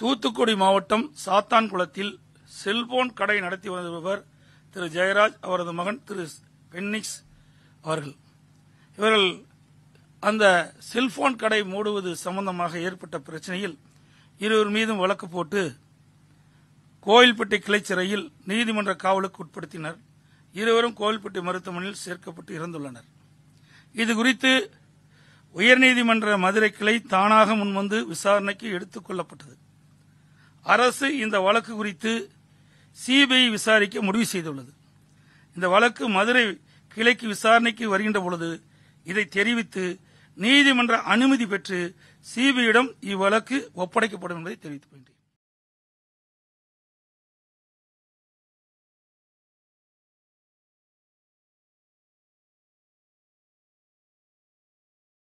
தூத்துக்குடி மாவட்டம் சாத்தான்குளத்தில் செல்போன் கடை நடத்தி வந்தவர் திரு ஜெயராஜ் அவரது மகன் திரு பென்னிக்ஸ் அவர்கள் இவர்கள் அந்த செல்போன் கடை மூடுவது சம்பந்தமாக ஏற்பட்ட பிரச்சனையில் இருவர் மீதும் வழக்கு போட்டு கோயில்பட்டி கிளைச்சிறையில் நீதிமன்ற காவலுக்கு உட்படுத்தினர் இருவரும் கோயில்பட்டி மருத்துவமனையில் சேர்க்கப்பட்டு இறந்துள்ளனர் இது குறித்து உயர்நீதிமன்ற மதுரை கிளை தானாக முன்வந்து விசாரணைக்கு எடுத்துக் கொள்ளப்பட்டது அரசு இந்த வழக்கு குறித்து சிபிஐ விசாரிக்க முடிவு செய்துள்ளது இந்த வழக்கு மதுரை கிளைக்கு விசாரணைக்கு வருகின்ற பொழுது இதை தெரிவித்து நீதிமன்ற அனுமதி பெற்று சிபிஐயிடம் இவ்வழக்கு ஒப்படைக்கப்படும் என்பதை தெரிவித்துக் கொண்டேன்